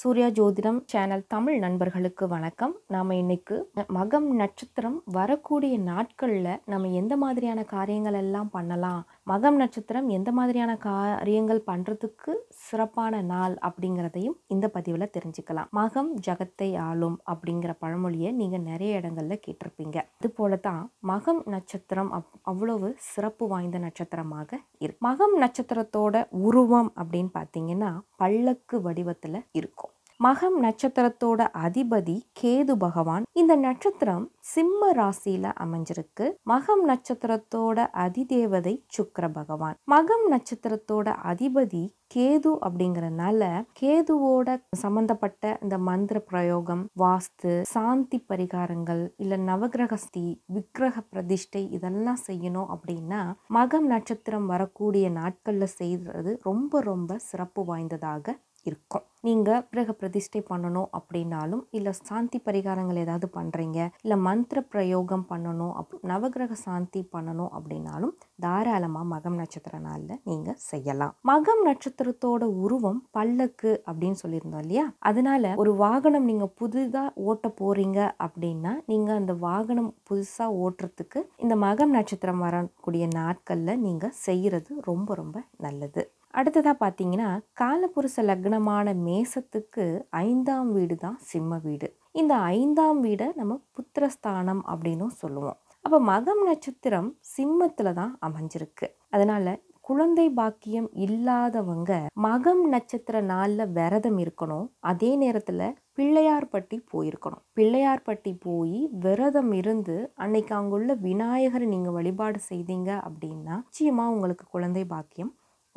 சூர்யா ஜோதிடம் சேனல் தமிழ் நண்பர்களுக்கு வணக்கம் நாம் இன்னைக்கு மகம் நட்சத்திரம் வரக்கூடிய நாட்களில் நம்ம எந்த மாதிரியான காரியங்கள் எல்லாம் பண்ணலாம் மகம் நட்சத்திரம் எந்த மாதிரியான காரியங்கள் பண்ணுறதுக்கு சிறப்பான நாள் அப்படிங்கிறதையும் இந்த பதிவில் தெரிஞ்சுக்கலாம் மகம் ஜகத்தை ஆளும் அப்படிங்கிற பழமொழியை நீங்கள் நிறைய இடங்களில் கேட்டிருப்பீங்க அது போல தான் மகம் நட்சத்திரம் அப் அவ்வளவு சிறப்பு வாய்ந்த நட்சத்திரமாக இருக்கு மகம் நட்சத்திரத்தோட உருவம் அப்படின்னு பார்த்தீங்கன்னா பல்லக்கு வடிவத்தில் இருக்கும் மகம் நட்சத்திரத்தோட அதிபதி கேது பகவான் இந்த நட்சத்திரம் சிம்ம ராசியில அமைஞ்சிருக்கு மகம் நட்சத்திரத்தோட அதிதேவதை சுக்கர பகவான் மகம் நட்சத்திரத்தோட அதிபதி கேது அப்படிங்கறதுனால கேதுவோட சம்பந்தப்பட்ட இந்த மந்திர பிரயோகம் வாஸ்து சாந்தி பரிகாரங்கள் இல்ல நவகிரகஸ்தி விக்கிரக பிரதிஷ்டை இதெல்லாம் செய்யணும் அப்படின்னா மகம் நட்சத்திரம் வரக்கூடிய நாட்கள்ல செய்யறது ரொம்ப ரொம்ப சிறப்பு வாய்ந்ததாக இருக்கும் நீங்கள் கிரக பிரதிஷ்டை பண்ணணும் அப்படின்னாலும் இல்லை சாந்தி பரிகாரங்கள் ஏதாவது பண்ணுறீங்க இல்லை மந்திர பிரயோகம் பண்ணணும் அப் நவகிரக சாந்தி பண்ணணும் அப்படின்னாலும் தாராளமாக மகம் நட்சத்திர நாளில் நீங்கள் செய்யலாம் மகம் நட்சத்திரத்தோட உருவம் பல்லக்கு அப்படின்னு சொல்லியிருந்தோம் இல்லையா அதனால ஒரு வாகனம் நீங்கள் புதிதாக ஓட்ட போகிறீங்க அப்படின்னா நீங்கள் அந்த வாகனம் புதுசாக ஓட்டுறதுக்கு இந்த மகம் நட்சத்திரம் வரக்கூடிய நாட்களில் நீங்கள் செய்கிறது ரொம்ப ரொம்ப நல்லது அடுத்ததாக பார்த்தீங்கன்னா காலபுருஷ லக்னமான மேசத்துக்கு ஐந்தாம் வீடு தான் சிம்ம வீடு இந்த ஐந்தாம் வீடை நம்ம புத்திரஸ்தானம் அப்படின்னும் சொல்லுவோம் அப்போ மகம் நட்சத்திரம் சிம்மத்தில் தான் அமைஞ்சிருக்கு அதனால் குழந்தை பாக்கியம் இல்லாதவங்க மகம் நட்சத்திர நாளில் விரதம் இருக்கணும் அதே நேரத்தில் பிள்ளையார்பட்டி போயிருக்கணும் பிள்ளையார்பட்டி போய் விரதம் இருந்து அன்னைக்கு அங்குள்ள விநாயகரை நீங்கள் வழிபாடு செய்தீங்க அப்படின்னா நிச்சயமாக உங்களுக்கு குழந்தை பாக்கியம்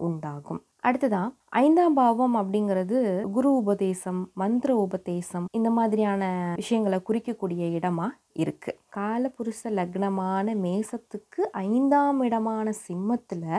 உண்டாகும் அடுத்ததான் ஐந்தாம் பாவம் அப்படிங்கிறது குரு உபதேசம் மந்திர உபதேசம் இந்த மாதிரியான விஷயங்களை குறிக்கக்கூடிய இடமா இருக்கு காலபுருஷ லக்னமான மேசத்துக்கு ஐந்தாம் இடமான சிம்மத்துல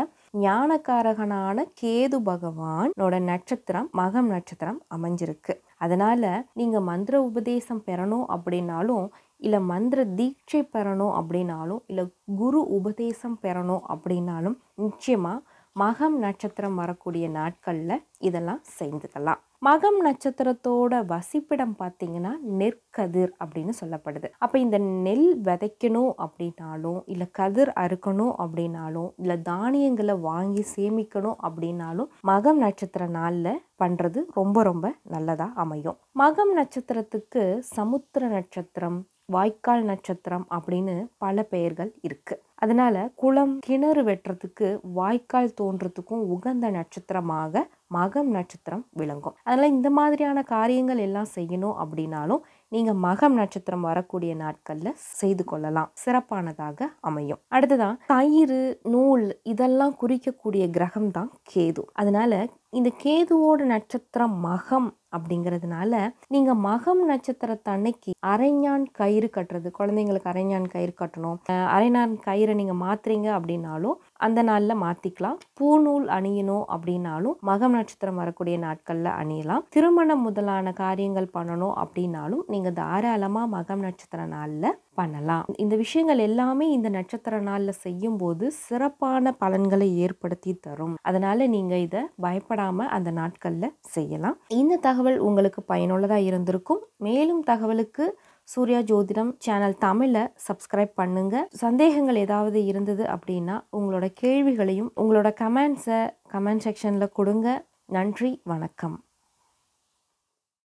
ஞானக்காரகனான கேது பகவானோட நட்சத்திரம் மகம் நட்சத்திரம் அமைஞ்சிருக்கு அதனால நீங்க மந்திர உபதேசம் பெறணும் அப்படின்னாலும் இல்லை மந்திர தீட்சை பெறணும் அப்படின்னாலும் இல்லை குரு உபதேசம் பெறணும் அப்படின்னாலும் நிச்சயமாக மகம் நட்சத்திரம் வரக்கூடிய நாட்களில் இதெல்லாம் சேர்ந்துக்கலாம் மகம் நட்சத்திரத்தோட வசிப்பிடம் பார்த்தீங்கன்னா நெற்கதிர் அப்படின்னு சொல்லப்படுது அப்போ இந்த நெல் விதைக்கணும் அப்படின்னாலும் இல்லை கதிர் அறுக்கணும் அப்படின்னாலும் இல்லை தானியங்களை வாங்கி சேமிக்கணும் அப்படின்னாலும் மகம் நட்சத்திர நாளில் பண்ணுறது ரொம்ப ரொம்ப நல்லதாக அமையும் மகம் நட்சத்திரத்துக்கு சமுத்திர நட்சத்திரம் வாய்க்கால் நட்சத்திரம் அப்படின்னு பல பெயர்கள் இருக்குது அதனால் குளம் கிணறு வெட்டுறதுக்கு வாய்க்கால் தோன்றதுக்கும் உகந்த நட்சத்திரமாக மகம் நட்சத்திரம் விளங்கும் அதனால் இந்த மாதிரியான காரியங்கள் எல்லாம் செய்யணும் அப்படின்னாலும் நீங்கள் மகம் நட்சத்திரம் வரக்கூடிய நாட்களில் செய்து கொள்ளலாம் சிறப்பானதாக அமையும் அடுத்ததான் தயிர் நூல் இதெல்லாம் குறிக்கக்கூடிய கிரகம் தான் கேது அதனால இந்த கேதுவோட நட்சத்திரம் மகம் அப்படிங்கிறதுனால நீங்கள் மகம் நட்சத்திரத்தன்னைக்கு அரைஞான் கயிறு கட்டுறது குழந்தைங்களுக்கு அரைஞான் கயிறு கட்டணும் அரைஞான் கயிறை நீங்கள் மாத்துறீங்க அப்படின்னாலும் அந்த நாளில் மாற்றிக்கலாம் பூநூல் அணியணும் அப்படின்னாலும் மகம் நட்சத்திரம் வரக்கூடிய நாட்களில் அணியலாம் திருமணம் முதலான காரியங்கள் பண்ணணும் அப்படின்னாலும் நீங்கள் தாராளமாக மகம் நட்சத்திர நாளில் பண்ணலாம் இந்த விஷயங்கள் எல்லாமே இந்த நட்சத்திர நாளில் செய்யும் போது சிறப்பான பலன்களை ஏற்படுத்தி தரும் அதனால நீங்கள் இதை பயப்படாமல் அந்த நாட்களில் செய்யலாம் இந்த தகவல் உங்களுக்கு பயனுள்ளதாக இருந்திருக்கும் மேலும் தகவலுக்கு சூர்யா ஜோதிடம் சேனல் தமிழை சப்ஸ்கிரைப் பண்ணுங்கள் சந்தேகங்கள் ஏதாவது இருந்தது அப்படின்னா உங்களோட கேள்விகளையும் உங்களோட கமெண்ட்ஸை கமெண்ட் செக்ஷனில் கொடுங்க நன்றி வணக்கம்